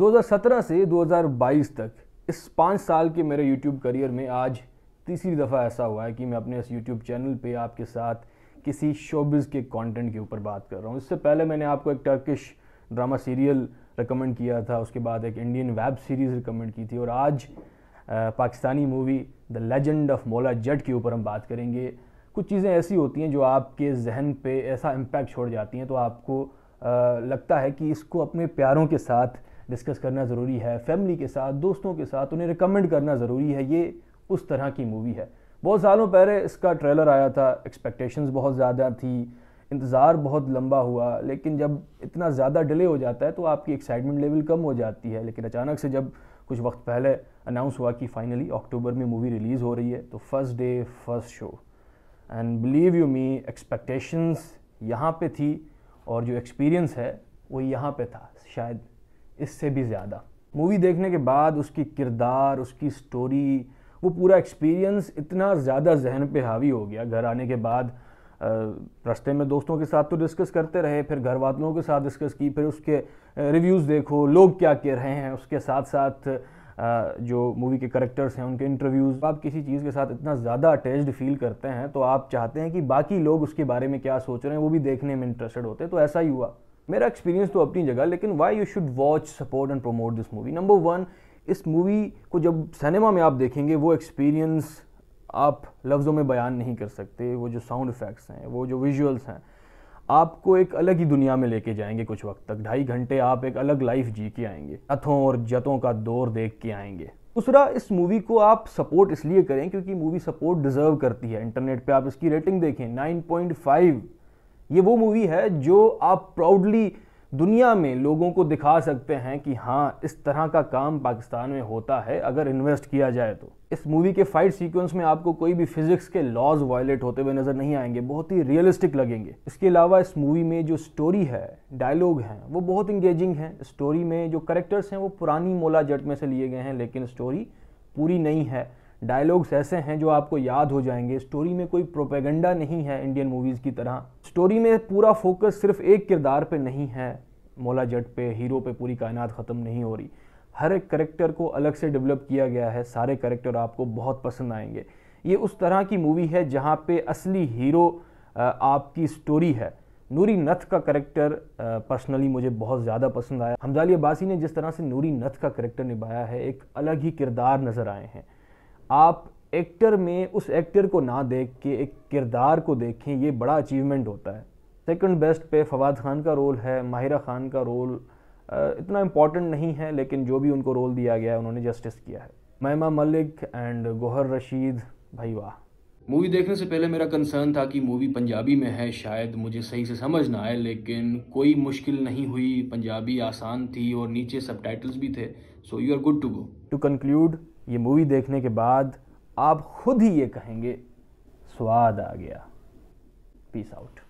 2017 से 2022 तक इस पाँच साल के मेरे YouTube करियर में आज तीसरी दफ़ा ऐसा हुआ है कि मैं अपने इस YouTube चैनल पे आपके साथ किसी शोबिज़ के कंटेंट के ऊपर बात कर रहा हूँ इससे पहले मैंने आपको एक टर्किश ड्रामा सीरियल रिकमेंड किया था उसके बाद एक इंडियन वेब सीरीज़ रिकमेंड की थी और आज Pakistani movie the legend of Maula Jatt के ऊपर हम बात करेंगे कुछ चीज़ें ऐसी होती हैं जो आपके जहन पे ऐसा इम्पैक्ट छोड़ जाती हैं तो आपको आ, लगता है कि इसको अपने प्यारों के साथ डिस्कस करना ज़रूरी है फैमिली के साथ दोस्तों के साथ उन्हें रिकमेंड करना ज़रूरी है ये उस तरह की मूवी है बहुत सालों पहले इसका ट्रेलर आया था एक्सपेक्टेशंस बहुत ज़्यादा थी इंतज़ार बहुत लंबा हुआ लेकिन जब इतना ज़्यादा डिले हो जाता है तो आपकी एक्साइटमेंट लेवल कम हो जाती है लेकिन अचानक से जब कुछ वक्त पहले अनाउंस हुआ कि फ़ाइनली अक्टूबर में मूवी रिलीज़ हो रही है तो first day first show and believe you me expectations यहाँ पे थी और जो एक्सपीरियंस है वो यहाँ पे था शायद इससे भी ज़्यादा मूवी देखने के बाद उसकी किरदार उसकी स्टोरी वो पूरा एक्सपीरियंस इतना ज़्यादा जहन पे हावी हो गया घर आने के बाद रास्ते में दोस्तों के साथ तो डिस्कस करते रहे फिर घर वालों के साथ डिस्कस की फिर उसके रिव्यूज़ देखो लोग क्या कह रहे हैं उसके साथ साथ जो मूवी के करेक्टर्स हैं उनके इंटरव्यूज़ आप किसी चीज़ के साथ इतना ज़्यादा अटैच्ड फील करते हैं तो आप चाहते हैं कि बाकी लोग उसके बारे में क्या सोच रहे हैं वो भी देखने में इंटरेस्टेड होते हैं तो ऐसा ही हुआ मेरा एक्सपीरियंस तो अपनी जगह लेकिन why you should watch support and promote this movie number one इस मूवी को जब सिनेमा में आप देखेंगे वो एक्सपीरियंस आप लफ्ज़ों में बयान नहीं कर सकते वो जो साउंड इफ़ेक्ट्स हैं वो जो विजुअल्स हैं आपको एक अलग ही दुनिया में लेके जाएंगे कुछ वक्त तक ढाई घंटे आप एक अलग लाइफ जी के आएंगे अथों और जतों का दौर देख के आएंगे दूसरा इस मूवी को आप सपोर्ट इसलिए करें क्योंकि मूवी सपोर्ट डिज़र्व करती है इंटरनेट पे आप इसकी रेटिंग देखें 9.5 ये वो मूवी है जो आप प्राउडली दुनिया में लोगों को दिखा सकते हैं कि हाँ इस तरह का काम पाकिस्तान में होता है अगर इन्वेस्ट किया जाए तो इस मूवी के फाइट सीक्वेंस में आपको कोई भी फिजिक्स के लॉज वायलेट होते हुए नज़र नहीं आएंगे बहुत ही रियलिस्टिक लगेंगे इसके अलावा इस मूवी में जो स्टोरी है डायलॉग हैं वो बहुत इंगेजिंग है स्टोरी में जो करेक्टर्स हैं वो पुरानी मोला जट में से लिए गए हैं लेकिन स्टोरी पूरी नहीं है डायलॉग्स ऐसे हैं जो आपको याद हो जाएंगे स्टोरी में कोई प्रोपेगेंडा नहीं है इंडियन मूवीज़ की तरह स्टोरी में पूरा फोकस सिर्फ एक किरदार पे नहीं है मौला जट पे हीरो पे पूरी कायनात ख़त्म नहीं हो रही हर एक करेक्टर को अलग से डेवलप किया गया है सारे करेक्टर आपको बहुत पसंद आएंगे ये उस तरह की मूवी है जहाँ पे असली हीरो आपकी स्टोरी है नूरी नथ का करेक्टर पर्सनली मुझे बहुत ज़्यादा पसंद आया हमजाली अब्बासी ने जिस तरह से नूरी नथ का करेक्टर निभाया है एक अलग ही किरदार नज़र आए हैं आप एक्टर में उस एक्टर को ना देख के एक किरदार को देखें ये बड़ा अचीवमेंट होता है सेकंड बेस्ट पे फवाद खान का रोल है माहिरा खान का रोल इतना इम्पॉर्टेंट नहीं है लेकिन जो भी उनको रोल दिया गया है उन्होंने जस्टिस किया है महमा मलिक एंड गोहर रशीद भाई वाह मूवी देखने से पहले मेरा कंसर्न था कि मूवी पंजाबी में है शायद मुझे सही से समझ ना आए लेकिन कोई मुश्किल नहीं हुई पंजाबी आसान थी और नीचे सब भी थे so you are good to go to conclude ये मूवी देखने के बाद आप खुद ही ये कहेंगे स्वाद आ गया पीस आउट